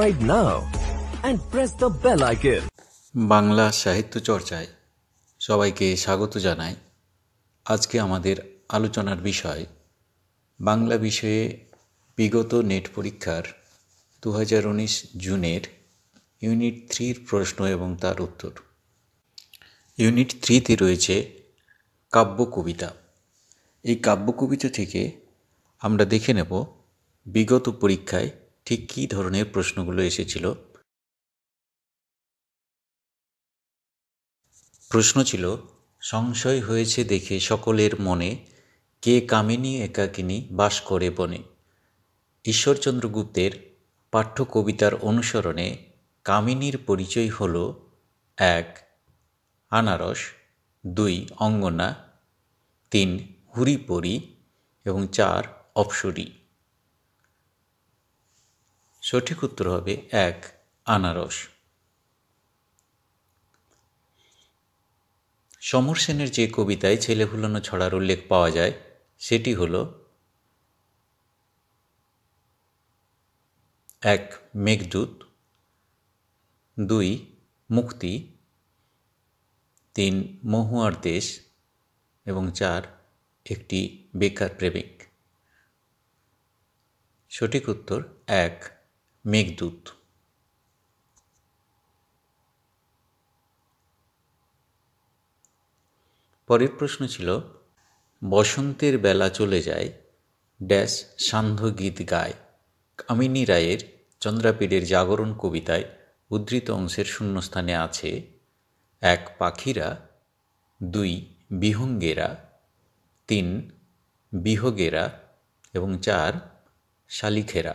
Subscribe now and press the bell icon. Bangla সাহিত্য চর্চায় সবাইকে স্বাগত জানাই আজকে আমাদের আলোচনার বিষয় বাংলা বিষয়ে বিগত নেট পরীক্ষার দু জুনের ইউনিট থ্রির প্রশ্ন এবং তার উত্তর ইউনিট থ্রিতে রয়েছে কাব্য কবিতা এই কাব্য কবিতা থেকে আমরা দেখে নেব বিগত পরীক্ষায় ঠিক কী ধরনের প্রশ্নগুলো এসেছিল প্রশ্ন ছিল সংশয় হয়েছে দেখে সকলের মনে কে কামিনী একাকিনী বাস করে বনে ঈশ্বরচন্দ্র গুপ্তের পাঠ্য কবিতার অনুসরণে কামিনীর পরিচয় হল এক আনারস দুই অঙ্গনা তিন হুরিপরি এবং চার অপসরী সঠিক উত্তর হবে এক আনারস সমর সেনের যে কবিতায় ছেলে ভুলানো ছড়ার উল্লেখ পাওয়া যায় সেটি হল এক মেঘদূত দুই মুক্তি তিন মহুয়ার দেশ এবং চার একটি বেকার প্রেমিক সঠিক উত্তর এক মেঘদূত পরের প্রশ্ন ছিল বসন্তের বেলা চলে যায় ড্যাশ সান্ধ্য গীত গায় কামিনী রায়ের চন্দ্রাপীড়ের জাগরণ কবিতায় উদ্ধৃত অংশের শূন্যস্থানে আছে এক পাখিরা দুই বিহঙ্গেরা তিন বিহগেরা এবং চার শালিখেরা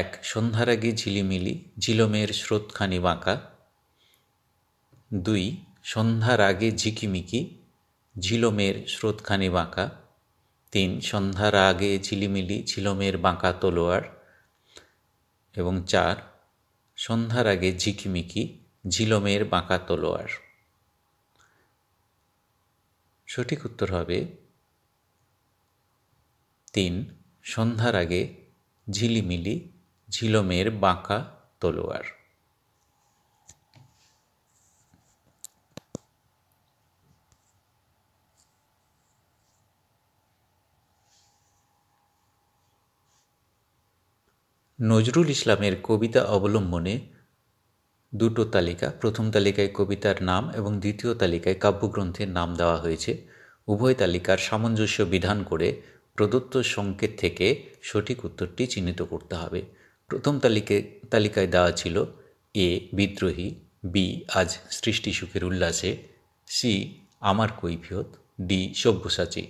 এক সন্ধ্যার আগে ঝিলিমিলি ঝিলমের স্রোতখানি বাঁকা দুই সন্ধ্যার আগে ঝিকিমিকি ঝিলমের স্রোতখানি বাঁকা তিন সন্ধ্যার আগে ঝিলিমিলি ঝিলমের বাঁকা তলোয়ার এবং চার সন্ধ্যার আগে ঝিকিমিকি ঝিলমের বাঁকা তলোয়ার সঠিক উত্তর হবে তিন সন্ধ্যার আগে ঝিলিমিলি ঝিলমের বাঁকা তলোয়ার নজরুল ইসলামের কবিতা অবলম্বনে দুটো তালিকা প্রথম তালিকায় কবিতার নাম এবং দ্বিতীয় তালিকায় কাব্যগ্রন্থের নাম দেওয়া হয়েছে উভয় তালিকার সামঞ্জস্য বিধান করে প্রদত্ত সংকেত থেকে সঠিক উত্তরটি চিহ্নিত করতে হবে প্রথম তালিকে তালিকায় দেওয়া ছিল এ বিদ্রোহী বি আজ সৃষ্টি সুখের উল্লাসে সি আমার কৈফিয়ত ডি সব্যসাচী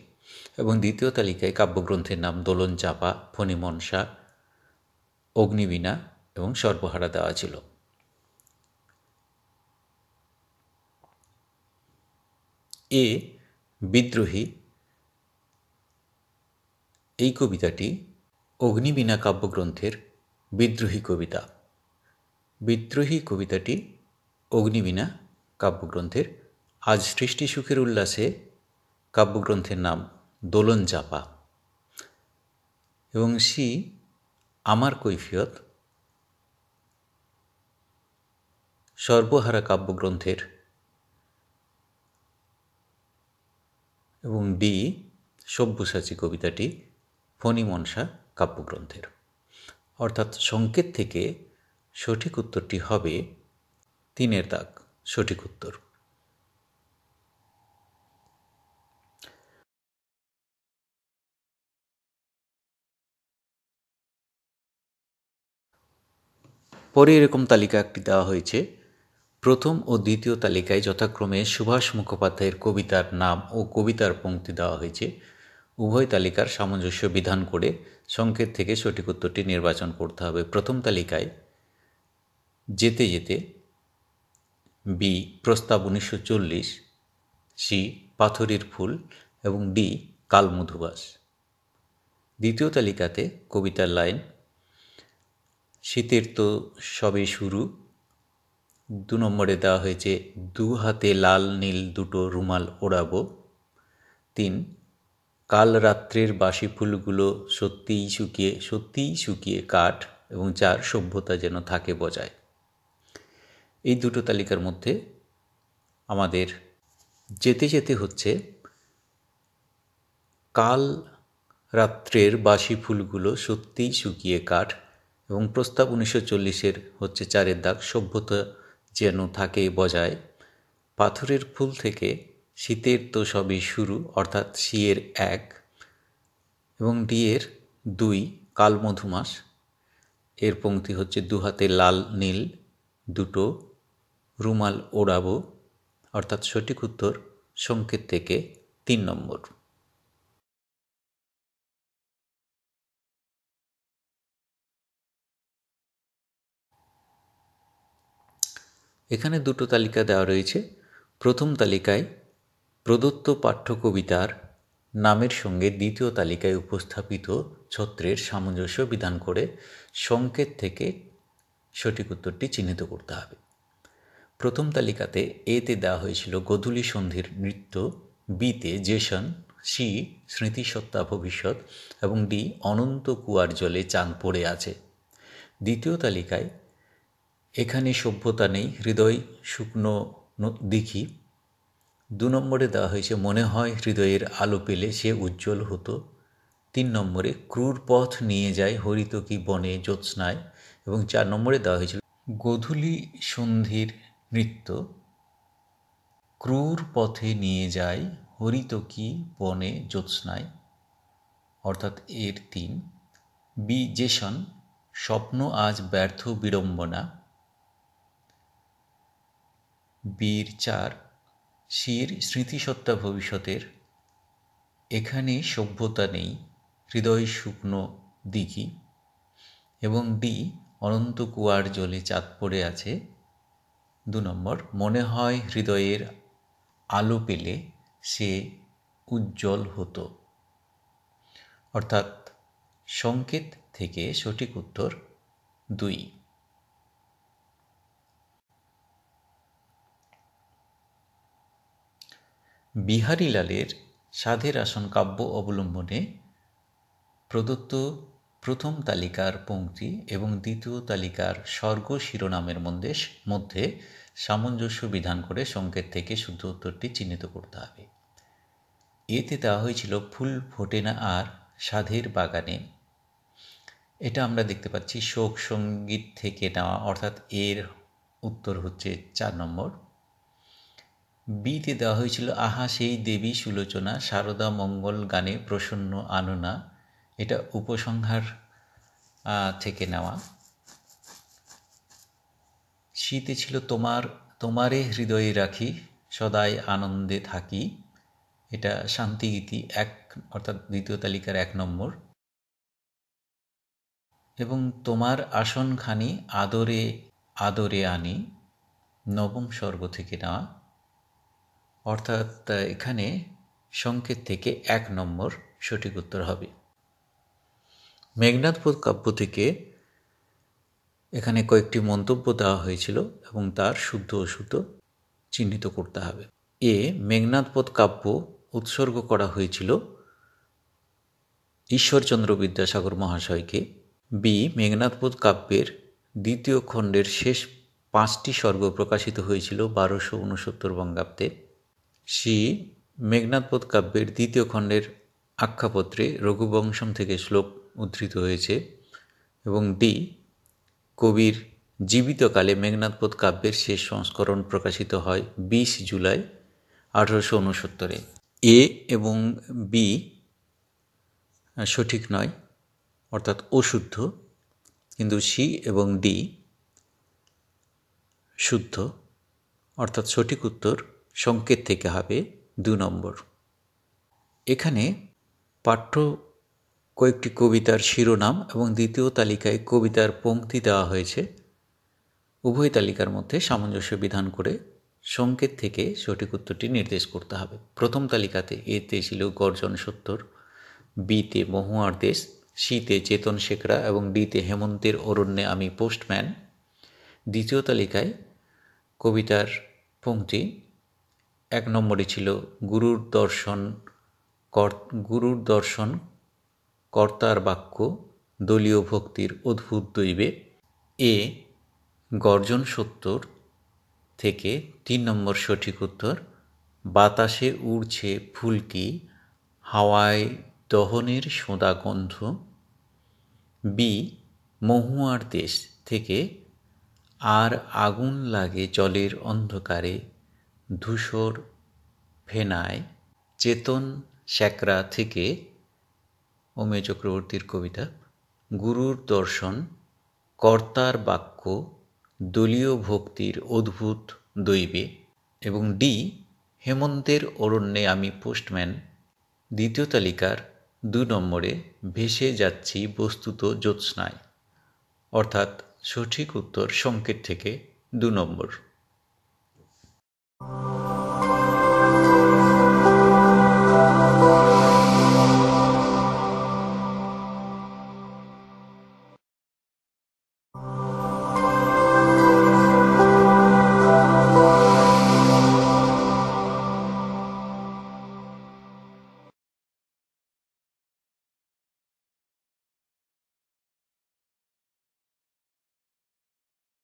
এবং দ্বিতীয় তালিকায় কাব্যগ্রন্থের নাম দোলন চাপা ফণি মনসা অগ্নিবীণা এবং সর্বহারা দেওয়া ছিল এ বিদ্রোহী এই কবিতাটি অগ্নিবীণা কাব্যগ্রন্থের বিদ্রোহী কবিতা বিদ্রোহী কবিতাটি অগ্নিবীণা কাব্যগ্রন্থের আজ সৃষ্টি সুখের উল্লাসে কাব্যগ্রন্থের নাম দোলন চাপা এবং সি আমার কৈফিয়ত সর্বহারা কাব্যগ্রন্থের এবং ডি সব্যসাচী কবিতাটি ফণি মনসা কাব্যগ্রন্থের অর্থাৎ সংকেত থেকে সঠিক উত্তরটি হবে তিনের দাগ সঠিক উত্তর পরে এরকম তালিকা একটি দেওয়া হয়েছে প্রথম ও দ্বিতীয় তালিকায় যথাক্রমে সুভাষ মুখোপাধ্যায়ের কবিতার নাম ও কবিতার পঙ্ক্তি দেওয়া হয়েছে উভয় তালিকার সামঞ্জস্য বিধান করে সংকেত থেকে সঠিক উত্তরটি নির্বাচন করতে হবে প্রথম তালিকায় যেতে যেতে বি প্রস্তাব উনিশশো চল্লিশ সি পাথরের ফুল এবং ডি কালমধুবাস দ্বিতীয় তালিকাতে কবিতার লাইন শীতের তো সবে শুরু দু নম্বরে দেওয়া হয়েছে দু হাতে লাল নীল দুটো রুমাল ওড়াবো তিন কাল রাত্রের বাসি ফুলগুলো সত্যিই শুকিয়ে সত্যিই শুকিয়ে কাঠ এবং চার সভ্যতা যেন থাকে বজায় এই দুটো তালিকার মধ্যে আমাদের যেতে যেতে হচ্ছে কাল রাত্রের বাসি ফুলগুলো সত্যিই শুকিয়ে কাঠ এবং প্রস্তাব উনিশশো চল্লিশের হচ্ছে চারের দাগ সভ্যতা যেন থাকে বজায় পাথরের ফুল থেকে শীতের তো সবই শুরু অর্থাৎ শিয়ের এক এবং ডিয়ের দুই কাল মাস এর পংক্তি হচ্ছে দু হাতে লাল নীল দুটো রুমাল ওড়াবো অর্থাৎ সঠিক উত্তর সংকেত থেকে তিন নম্বর এখানে দুটো তালিকা দেওয়া রয়েছে প্রথম তালিকায় প্রদত্ত পাঠ্য কবিতার নামের সঙ্গে দ্বিতীয় তালিকায় উপস্থাপিত ছত্রের সামঞ্জস্য বিধান করে সংকেত থেকে সঠিক উত্তরটি চিহ্নিত করতে হবে প্রথম তালিকাতে এতে দেওয়া হয়েছিল গধুলি সন্ধির নৃত্য বিতে জেশন সি স্মৃতিসত্তা ভবিষ্যৎ এবং ডি অনন্ত কুয়ার জলে চাঁদ পড়ে আছে দ্বিতীয় তালিকায় এখানে সভ্যতা নেই হৃদয় শুকনো দেখি দু নম্বরে দেওয়া হয়েছে মনে হয় হৃদয়ের আলো পেলে সে উজ্জ্বল হতো তিন নম্বরে ক্রুর পথ নিয়ে যায় হরিতকি বনে জ্যোৎস্নায় এবং চার নম্বরে দেওয়া হয়েছিল গধূলি সন্ধির নৃত্য ক্রুর পথে নিয়ে যায় হরিতকি বনে জ্যোৎস্নায় অর্থাৎ এর তিন বি জেসন স্বপ্ন আজ ব্যর্থ বিড়ম্বনা বীর চার শির স্মৃতিসত্তা ভবিষ্যতের এখানে সভ্যতা নেই হৃদয় শুকনো দিঘি এবং ডি অনন্ত কুয়ার জলে চাঁদ পড়ে আছে দু নম্বর মনে হয় হৃদয়ের আলো পেলে সে উজ্জ্বল হতো অর্থাৎ সংকেত থেকে সঠিক উত্তর দুই বিহারীলালের সাধের আসন কাব্য অবলম্বনে প্রদত্ত প্রথম তালিকার পংক্তি এবং দ্বিতীয় তালিকার স্বর্গ শিরোনামের মধ্যে মধ্যে সামঞ্জস্য বিধান করে সংকেত থেকে শুদ্ধ উত্তরটি চিহ্নিত করতে হবে এতে দেওয়া হয়েছিল ফুল ফোটে না আর সাধের বাগানে এটা আমরা দেখতে পাচ্ছি শোক সঙ্গীত থেকে নেওয়া অর্থাৎ এর উত্তর হচ্ছে চার নম্বর বিতে দেওয়া হয়েছিল আহা সেই দেবী সুলোচনা শারদা মঙ্গল গানে প্রসন্ন আননা এটা উপসংহার থেকে নেওয়া শীতে ছিল তোমার তোমারে হৃদয়ে রাখি সদাই আনন্দে থাকি এটা শান্তিগীতি এক অর্থাৎ দ্বিতীয় তালিকার এক নম্বর এবং তোমার আসনখানি আদরে আদরে আনি নবম স্বর্গ থেকে নেওয়া অর্থাৎ এখানে সংকেত থেকে এক নম্বর সঠিক উত্তর হবে মেঘনাথ কাব্য থেকে এখানে কয়েকটি মন্তব্য দেওয়া হয়েছিল এবং তার শুদ্ধ অশুদ্ধ চিহ্নিত করতে হবে এ মেঘনাথপদ কাব্য উৎসর্গ করা হয়েছিল ঈশ্বরচন্দ্র বিদ্যাসাগর মহাশয়কে বি মেঘনাথপদ কাব্যের দ্বিতীয় খণ্ডের শেষ পাঁচটি স্বর্গ প্রকাশিত হয়েছিল বারোশো উনসত্তর বঙ্গাব্দে সি মেঘনাদবোধ কাব্যের দ্বিতীয় খণ্ডের আখ্যাপত্রে রঘুবংশম থেকে শ্লোক উদ্ধৃত হয়েছে এবং ডি কবির জীবিতকালে মেঘনাদবোধ কাব্যের শেষ সংস্করণ প্রকাশিত হয় বিশ জুলাই আঠারোশো উনসত্তরে এ এবং বি সঠিক নয় অর্থাৎ অশুদ্ধ কিন্তু সি এবং ডি শুদ্ধ অর্থাৎ সঠিক উত্তর সংকেত থেকে হবে দু নম্বর এখানে পাঠ্য কয়েকটি কবিতার শিরোনাম এবং দ্বিতীয় তালিকায় কবিতার পঙ্ক্তি দেওয়া হয়েছে উভয় তালিকার মধ্যে সামঞ্জস্য বিধান করে সংকেত থেকে সঠিক উত্তরটি নির্দেশ করতে হবে প্রথম তালিকাতে এতে ছিল গর্জন সত্তর বিতে মহুয়ার দেশ সিতে চেতন শেখরা এবং ডিতে হেমন্তের অরণ্যে আমি পোস্টম্যান দ্বিতীয় তালিকায় কবিতার পঙ্ক্তি এক নম্বরে ছিল গুরুর দর্শন গুরুর দর্শন কর্তার বাক্য দলীয় ভক্তির অদ্ভুত দৈবে এ গর্জন সত্তর থেকে তিন নম্বর সঠিক উত্তর বাতাসে উড়ছে ফুলকি হাওয়ায় দহনের সোঁদা গন্ধ বি মহুয়ার দেশ থেকে আর আগুন লাগে জলের অন্ধকারে ধূসর ফেনায় চেতন স্যাকরা থেকে অমিয় চক্রবর্তীর কবিতা গুরুর দর্শন কর্তার বাক্য দলীয় ভক্তির অদ্ভুত দৈবে এবং ডি হেমন্তের অরণ্যে আমি পোস্টম্যান দ্বিতীয় তালিকার দু নম্বরে ভেসে যাচ্ছি বস্তুত জ্যোৎস্নায় অর্থাৎ সঠিক উত্তর সংকেত থেকে দু নম্বর you